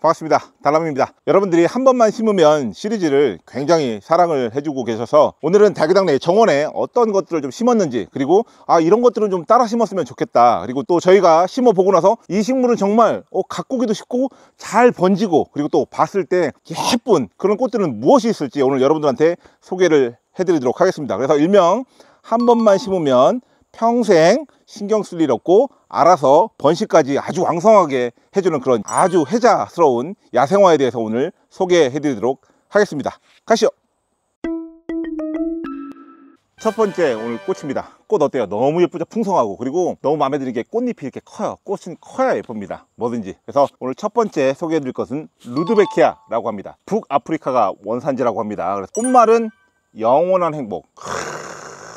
반갑습니다 달람입니다 여러분들이 한 번만 심으면 시리즈를 굉장히 사랑을 해주고 계셔서 오늘은 달그당 내 정원에 어떤 것들을 좀 심었는지 그리고 아 이런 것들은 좀 따라 심었으면 좋겠다 그리고 또 저희가 심어보고 나서 이 식물은 정말 어, 가꾸기도 쉽고 잘 번지고 그리고 또 봤을 때 예쁜 그런 꽃들은 무엇이 있을지 오늘 여러분들한테 소개를 해드리도록 하겠습니다 그래서 일명 한 번만 심으면 평생 신경 쓸 일 없고 알아서 번식까지 아주 왕성하게 해주는 그런 아주 혜자스러운 야생화에 대해서 오늘 소개해 드리도록 하겠습니다 가시죠 첫 번째 오늘 꽃입니다 꽃 어때요? 너무 예쁘죠? 풍성하고 그리고 너무 마음에 드는 게 꽃잎이 이렇게 커요 꽃은 커야 예쁩니다 뭐든지 그래서 오늘 첫 번째 소개해 드릴 것은 루드베키아라고 합니다 북아프리카가 원산지라고 합니다 그래서 꽃말은 영원한 행복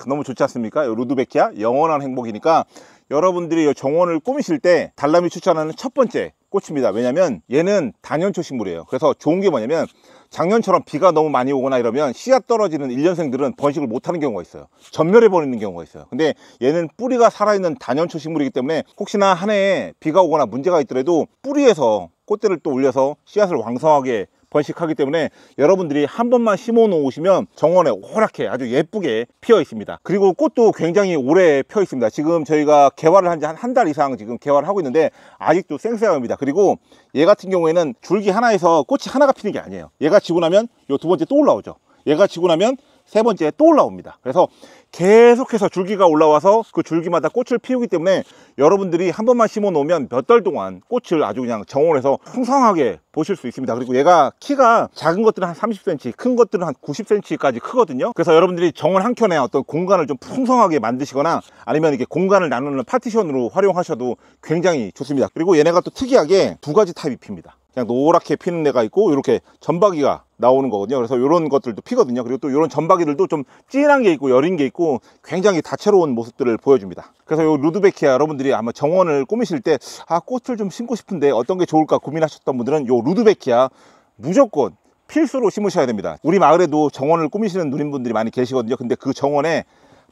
너무 좋지 않습니까? 루드베키아 영원한 행복이니까 여러분들이 정원을 꾸미실 때 달람이 추천하는 첫 번째 꽃입니다 왜냐면 얘는 단연초 식물이에요 그래서 좋은 게 뭐냐면 작년처럼 비가 너무 많이 오거나 이러면 씨앗 떨어지는 1년생들은 번식을 못하는 경우가 있어요 전멸해 버리는 경우가 있어요 근데 얘는 뿌리가 살아있는 단연초 식물이기 때문에 혹시나 한 해에 비가 오거나 문제가 있더라도 뿌리에서 꽃대를 또 올려서 씨앗을 왕성하게 번식하기 때문에 여러분들이 한 번만 심어 놓으시면 정원에 호락해 아주 예쁘게 피어 있습니다 그리고 꽃도 굉장히 오래 피어 있습니다 지금 저희가 개화를 한 지 한 달 이상 지금 개화를 하고 있는데 아직도 쌩쌩합니다 그리고 얘 같은 경우에는 줄기 하나에서 꽃이 하나가 피는 게 아니에요 얘가 지고 나면 요두 번째 또 올라오죠 얘가 지고 나면 세 번째 또 올라옵니다 그래서 계속해서 줄기가 올라와서 그 줄기마다 꽃을 피우기 때문에 여러분들이 한 번만 심어 놓으면 몇 달 동안 꽃을 아주 그냥 정원에서 풍성하게 보실 수 있습니다 그리고 얘가 키가 작은 것들은 한 30cm 큰 것들은 한 90cm까지 크거든요 그래서 여러분들이 정원 한 켠에 어떤 공간을 좀 풍성하게 만드시거나 아니면 이렇게 공간을 나누는 파티션으로 활용하셔도 굉장히 좋습니다 그리고 얘네가 또 특이하게 두 가지 타입이 핍니다 그냥 노랗게 피는 애가 있고 이렇게 점박이가 나오는 거거든요 그래서 이런 것들도 피거든요 그리고 또 이런 점박이들도 좀 진한 게 있고 여린 게 있고 굉장히 다채로운 모습들을 보여줍니다 그래서 이 루드베키아 여러분들이 아마 정원을 꾸미실 때아 꽃을 좀 심고 싶은데 어떤 게 좋을까 고민하셨던 분들은 이 루드베키아 무조건 필수로 심으셔야 됩니다 우리 마을에도 정원을 꾸미시는 누님분들이 많이 계시거든요 근데 그 정원에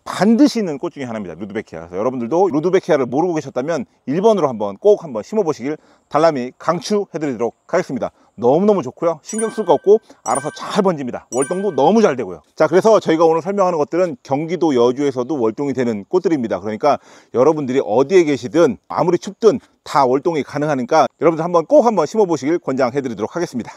반드시 있는 꽃 중에 하나입니다. 루드베키아. 그서 여러분들도 루드베키아를 모르고 계셨다면 1번으로 한번 꼭 한번 심어보시길 달람이 강추해드리도록 하겠습니다. 너무너무 좋고요. 신경 쓸 거 없고 알아서 잘 번집니다. 월동도 너무 잘 되고요. 자 그래서 저희가 오늘 설명하는 것들은 경기도 여주에서도 월동이 되는 꽃들입니다. 그러니까 여러분들이 어디에 계시든 아무리 춥든 다 월동이 가능하니까 여러분들 한번 꼭 한번 심어보시길 권장해드리도록 하겠습니다.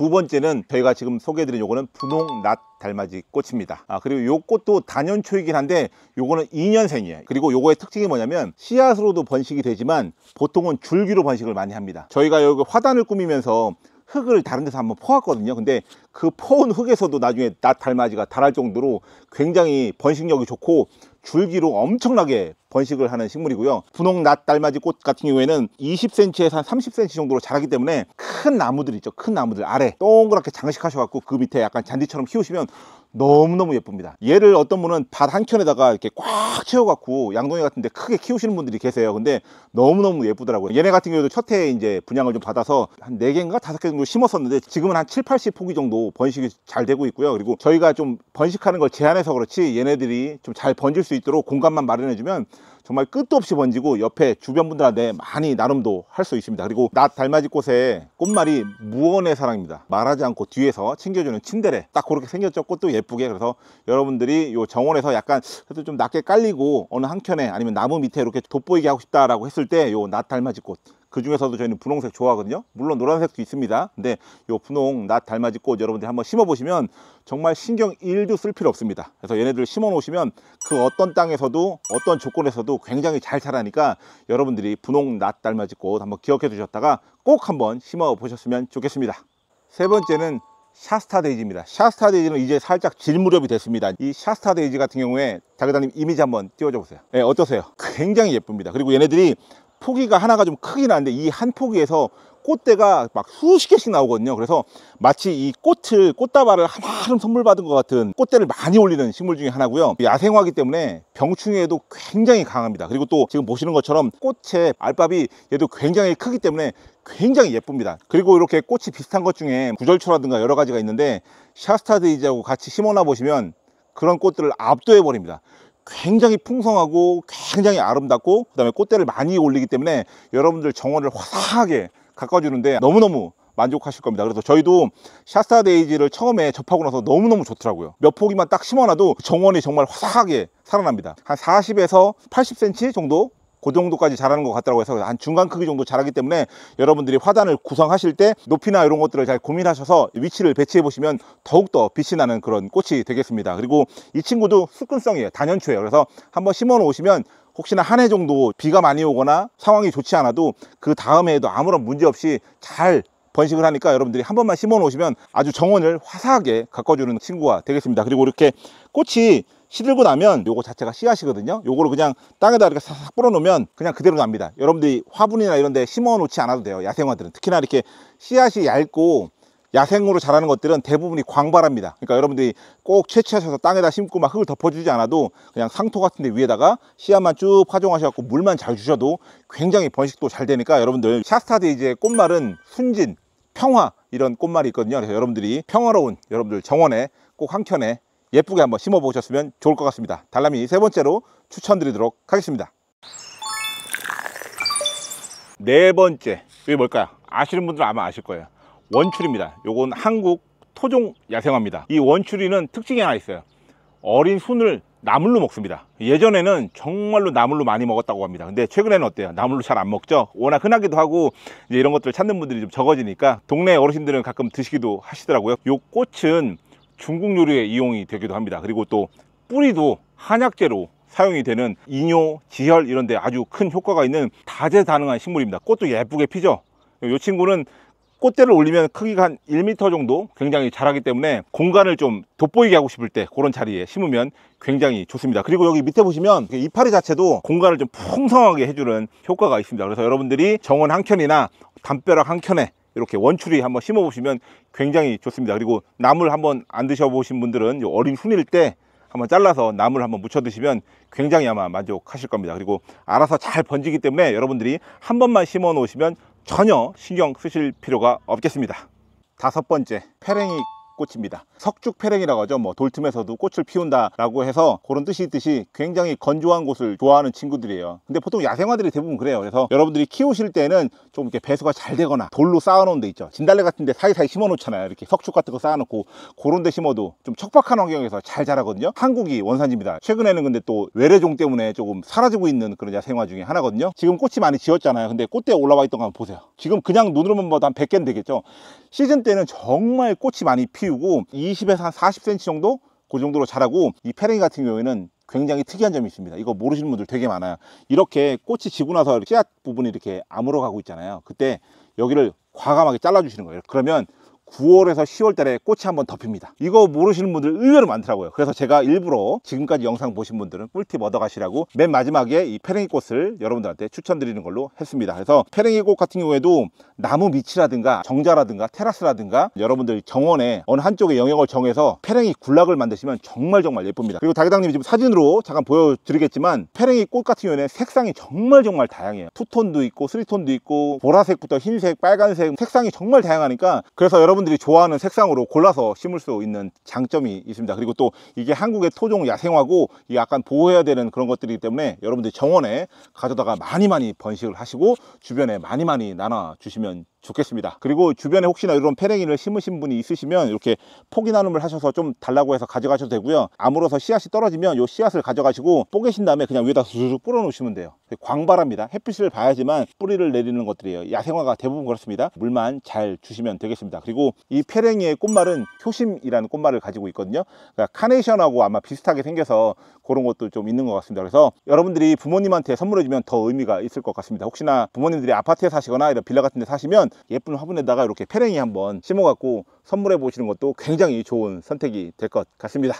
두 번째는 저희가 지금 소개해드린 요거는 분홍낫 달맞이 꽃입니다 아 그리고 요 꽃도 단연초이긴 한데 요거는 2년생이에요 그리고 요거의 특징이 뭐냐면 씨앗으로도 번식이 되지만 보통은 줄기로 번식을 많이 합니다 저희가 여기 화단을 꾸미면서 흙을 다른 데서 한번 퍼왔거든요 근데 그 퍼온 흙에서도 나중에 낫 달맞이가 달할 정도로 굉장히 번식력이 좋고 줄기로 엄청나게 번식을 하는 식물이고요 분홍 낫 달맞이 꽃 같은 경우에는 20cm에서 한 30cm 정도로 자라기 때문에 큰 나무들 있죠 큰 나무들 아래 동그랗게 장식하셔갖고 그 밑에 약간 잔디처럼 키우시면 너무너무 예쁩니다 얘를 어떤 분은 밭 한켠에다가 이렇게 꽉 채워갖고 양동이 같은데 크게 키우시는 분들이 계세요 근데 너무너무 예쁘더라고요 얘네 같은 경우도 첫 해에 이제 분양을 좀 받아서 한 4개인가 5개 정도 심었었는데 지금은 한 7, 80 포기 정도 번식이 잘 되고 있고요 그리고 저희가 좀 번식하는 걸 제한해서 그렇지 얘네들이 좀 잘 번질 수 있도록 공간만 마련해주면 정말 끝도 없이 번지고 옆에 주변 분들한테 많이 나눔도 할 수 있습니다 그리고 낮 달맞이 꽃의 꽃말이 무언의 사랑입니다 말하지 않고 뒤에서 챙겨주는 침대래 딱 그렇게 생겼죠 꽃도 예쁘게 그래서 여러분들이 요 정원에서 약간 그래도 좀 낮게 깔리고 어느 한켠에 아니면 나무 밑에 이렇게 돋보이게 하고 싶다라고 했을 때요낮 달맞이 꽃그 중에서도 저희는 분홍색 좋아하거든요 물론 노란색도 있습니다 근데 요 분홍 낫 달맞이 꽃 여러분들 한번 심어 보시면 정말 신경 1도 쓸 필요 없습니다 그래서 얘네들 심어 놓으시면 그 어떤 땅에서도 어떤 조건에서도 굉장히 잘 자라니까 여러분들이 분홍 낫 달맞이 꽃 한번 기억해 두셨다가 꼭 한번 심어 보셨으면 좋겠습니다 세 번째는 샤스타 데이지입니다 샤스타 데이지는 이제 살짝 질 무렵이 됐습니다 이 샤스타 데이지 같은 경우에 자기다님 이미지 한번 띄워줘 보세요 네, 어떠세요? 굉장히 예쁩니다 그리고 얘네들이 포기가 하나가 좀 크긴 한데 이 한 포기에서 꽃대가 막 수십 개씩 나오거든요 그래서 마치 이 꽃을 꽃다발을 하나하나 선물 받은 것 같은 꽃대를 많이 올리는 식물 중에 하나고요 야생화이기 때문에 병충해에도 굉장히 강합니다 그리고 또 지금 보시는 것처럼 꽃의 알밥이 얘도 굉장히 크기 때문에 굉장히 예쁩니다 그리고 이렇게 꽃이 비슷한 것 중에 구절초라든가 여러 가지가 있는데 샤스타드이지하고 같이 심어놔 보시면 그런 꽃들을 압도해 버립니다 굉장히 풍성하고 굉장히 아름답고 그 다음에 꽃대를 많이 올리기 때문에 여러분들 정원을 화사하게 가까워주는데 너무너무 만족하실 겁니다 그래서 저희도 샤스타데이지를 처음에 접하고 나서 너무너무 좋더라고요 몇 포기만 딱 심어놔도 정원이 정말 화사하게 살아납니다 한 40에서 80cm 정도 그 정도까지 자라는 것 같다고 해서 한 중간 크기 정도 자라기 때문에 여러분들이 화단을 구성하실 때 높이나 이런 것들을 잘 고민하셔서 위치를 배치해 보시면 더욱더 빛이 나는 그런 꽃이 되겠습니다 그리고 이 친구도 수근성이에요 단연초예요 그래서 한번 심어 놓으시면 혹시나 한 해 정도 비가 많이 오거나 상황이 좋지 않아도 그 다음에도 아무런 문제 없이 잘 번식을 하니까 여러분들이 한 번만 심어 놓으시면 아주 정원을 화사하게 가꿔주는 친구가 되겠습니다 그리고 이렇게 꽃이 시들고 나면 요거 자체가 씨앗이거든요 요거를 그냥 땅에다 이렇게 싹 뿌려 놓으면 그냥 그대로 납니다 여러분들이 화분이나 이런 데 심어 놓지 않아도 돼요 야생화들은 특히나 이렇게 씨앗이 얇고 야생으로 자라는 것들은 대부분이 광발합니다 그러니까 여러분들이 꼭 채취하셔서 땅에다 심고 막 흙을 덮어주지 않아도 그냥 상토 같은 데 위에다가 씨앗만 쭉 파종하셔갖고 물만 잘 주셔도 굉장히 번식도 잘 되니까 여러분들 샤스타드이지의 꽃말은 순진, 평화 이런 꽃말이 있거든요 그래서 여러분들이 평화로운 여러분들 정원에 꼭 한켠에 예쁘게 한번 심어 보셨으면 좋을 것 같습니다 달람이 세 번째로 추천드리도록 하겠습니다 네 번째 이게 뭘까요 아시는 분들은 아마 아실 거예요 원추리입니다 요건 한국 토종 야생화입니다 이 원추리는 특징이 하나 있어요 어린 순을 나물로 먹습니다 예전에는 정말로 나물로 많이 먹었다고 합니다 근데 최근에는 어때요 나물로 잘 안 먹죠 워낙 흔하기도 하고 이런 것들을 찾는 분들이 좀 적어지니까 동네 어르신들은 가끔 드시기도 하시더라고요 요 꽃은 중국 요리에 이용이 되기도 합니다 그리고 또 뿌리도 한약재로 사용이 되는 이뇨, 지혈 이런 데 아주 큰 효과가 있는 다재다능한 식물입니다 꽃도 예쁘게 피죠 이 친구는 꽃대를 올리면 크기가 한 1m 정도 굉장히 자라기 때문에 공간을 좀 돋보이게 하고 싶을 때 그런 자리에 심으면 굉장히 좋습니다 그리고 여기 밑에 보시면 그 이파리 자체도 공간을 좀 풍성하게 해주는 효과가 있습니다 그래서 여러분들이 정원 한 켠이나 담벼락 한 켠에 이렇게 원추리 한번 심어 보시면 굉장히 좋습니다 그리고 나물 한번 안 드셔 보신 분들은 어린 훈일때 한번 잘라서 나물 한번 묻혀 드시면 굉장히 아마 만족하실 겁니다 그리고 알아서 잘 번지기 때문에 여러분들이 한 번만 심어 놓으시면 전혀 신경 쓰실 필요가 없겠습니다 다섯 번째 페랭이 꽃입니다 석죽패랭이라고 하죠 뭐 돌틈에서도 꽃을 피운다 라고 해서 그런 뜻이 있듯이 굉장히 건조한 곳을 좋아하는 친구들이에요 근데 보통 야생화들이 대부분 그래요 그래서 여러분들이 키우실 때는 좀 이렇게 배수가 잘 되거나 돌로 쌓아놓은 데 있죠 진달래 같은 데 사이사이 심어 놓잖아요 이렇게 석축 같은 거 쌓아놓고 그런 데 심어도 좀 척박한 환경에서 잘 자라거든요 한국이 원산지입니다 최근에는 근데 또 외래종 때문에 조금 사라지고 있는 그런 야생화 중에 하나거든요 지금 꽃이 많이 지었잖아요 근데 꽃대에 올라와 있던 거 한번 보세요 지금 그냥 눈으로만 봐도 한 100개는 되겠죠 시즌 때는 정말 꽃이 많이 피우 포유고 20에서 한 40cm 정도 그 정도로 자라고 이 페랭이 같은 경우에는 굉장히 특이한 점이 있습니다 이거 모르시는 분들 되게 많아요 이렇게 꽃이 지고 나서 씨앗 부분이 이렇게 아물어 가고 있잖아요 그때 여기를 과감하게 잘라 주시는 거예요 그러면 9월에서 10월 달에 꽃이 한번 덮입니다 이거 모르시는 분들 의외로 많더라고요 그래서 제가 일부러 지금까지 영상 보신 분들은 꿀팁 얻어가시라고 맨 마지막에 이 페랭이 꽃을 여러분들한테 추천드리는 걸로 했습니다 그래서 페랭이 꽃 같은 경우에도 나무 밑이라든가 정자라든가 테라스라든가 여러분들 정원에 어느 한쪽에 영역을 정해서 페랭이 군락을 만드시면 정말 정말 예쁩니다 그리고 다기당님 이 지금 사진으로 잠깐 보여드리겠지만 페랭이 꽃 같은 경우에는 색상이 정말 정말 다양해요 투톤도 있고 쓰리톤도 있고 보라색부터 흰색 빨간색 색상이 정말 다양하니까 그래서 여러분 여러분들이 좋아하는 색상으로 골라서 심을 수 있는 장점이 있습니다 그리고 또 이게 한국의 토종 야생화고 약간 보호해야 되는 그런 것들이기 때문에 여러분들이 정원에 가져다가 많이 많이 번식을 하시고 주변에 많이 많이 나눠 주시면 좋겠습니다 그리고 주변에 혹시나 이런 페랭이를 심으신 분이 있으시면 이렇게 포기 나눔을 하셔서 좀 달라고 해서 가져가셔도 되고요 아무로서 씨앗이 떨어지면 이 씨앗을 가져가시고 뽀개신 다음에 그냥 위에다 수수룩 뿌려 놓으시면 돼요 광발합니다 햇빛을 봐야지만 뿌리를 내리는 것들이에요 야생화가 대부분 그렇습니다 물만 잘 주시면 되겠습니다 그리고 이 페랭이의 꽃말은 효심이라는 꽃말을 가지고 있거든요 그러니까 카네이션하고 아마 비슷하게 생겨서 그런 것도 좀 있는 것 같습니다 그래서 여러분들이 부모님한테 선물해주면 더 의미가 있을 것 같습니다 혹시나 부모님들이 아파트에 사시거나 이런 빌라 같은 데 사시면 있는 예쁜 화분에다가 이렇게 패랭이 한번 심어갖고 선물해 보시는 것도 굉장히 좋은 선택이 될 것 같습니다.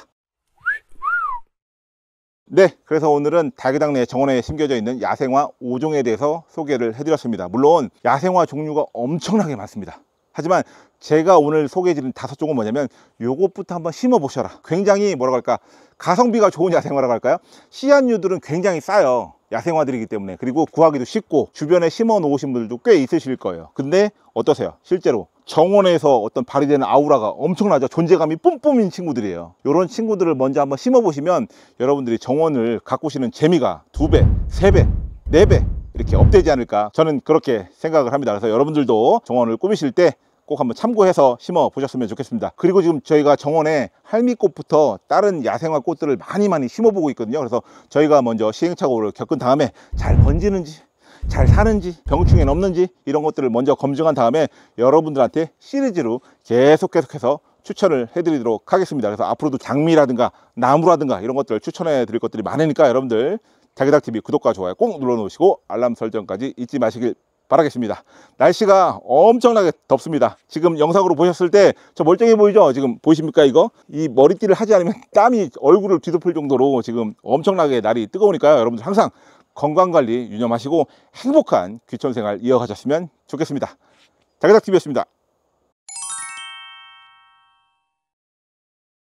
네 그래서 오늘은 달기당내 정원에 심겨져 있는 야생화 5종에 대해서 소개를 해드렸습니다 물론 야생화 종류가 엄청나게 많습니다 하지만 제가 오늘 소개해드린 다섯 종은 뭐냐면 요것부터 한번 심어보셔라 굉장히 뭐라고 할까 가성비가 좋은 야생화라고 할까요 씨앗류들은 굉장히 싸요 야생화들이기 때문에 그리고 구하기도 쉽고 주변에 심어 놓으신 분들도 꽤 있으실 거예요 근데 어떠세요? 실제로 정원에서 어떤 발휘되는 아우라가 엄청나죠 존재감이 뿜뿜인 친구들이에요 이런 친구들을 먼저 한번 심어 보시면 여러분들이 정원을 가꾸시는 재미가 두배 세배 네 배 이렇게 업되지 않을까 저는 그렇게 생각을 합니다 그래서 여러분들도 정원을 꾸미실 때꼭 한번 참고해서 심어 보셨으면 좋겠습니다 그리고 지금 저희가 정원에 할미꽃부터 다른 야생화 꽃들을 많이 많이 심어 보고 있거든요 그래서 저희가 먼저 시행착오를 겪은 다음에 잘 번지는지 잘 사는지 병충해는 없는지 이런 것들을 먼저 검증한 다음에 여러분들한테 시리즈로 계속 계속해서 추천을 해드리도록 하겠습니다 그래서 앞으로도 장미라든가 나무라든가 이런 것들을 추천해 드릴 것들이 많으니까 여러분들 자기닥TV 구독과 좋아요 꼭 눌러 놓으시고 알람 설정까지 잊지 마시길 바라겠습니다. 날씨가 엄청나게 덥습니다. 지금 영상으로 보셨을 때 저 멀쩡해 보이죠? 지금 보이십니까 이거? 이 머리띠를 하지 않으면 땀이 얼굴을 뒤덮을 정도로 지금 엄청나게 날이 뜨거우니까요. 여러분들 항상 건강관리 유념하시고 행복한 귀촌생활 이어가셨으면 좋겠습니다. 자기작TV였습니다.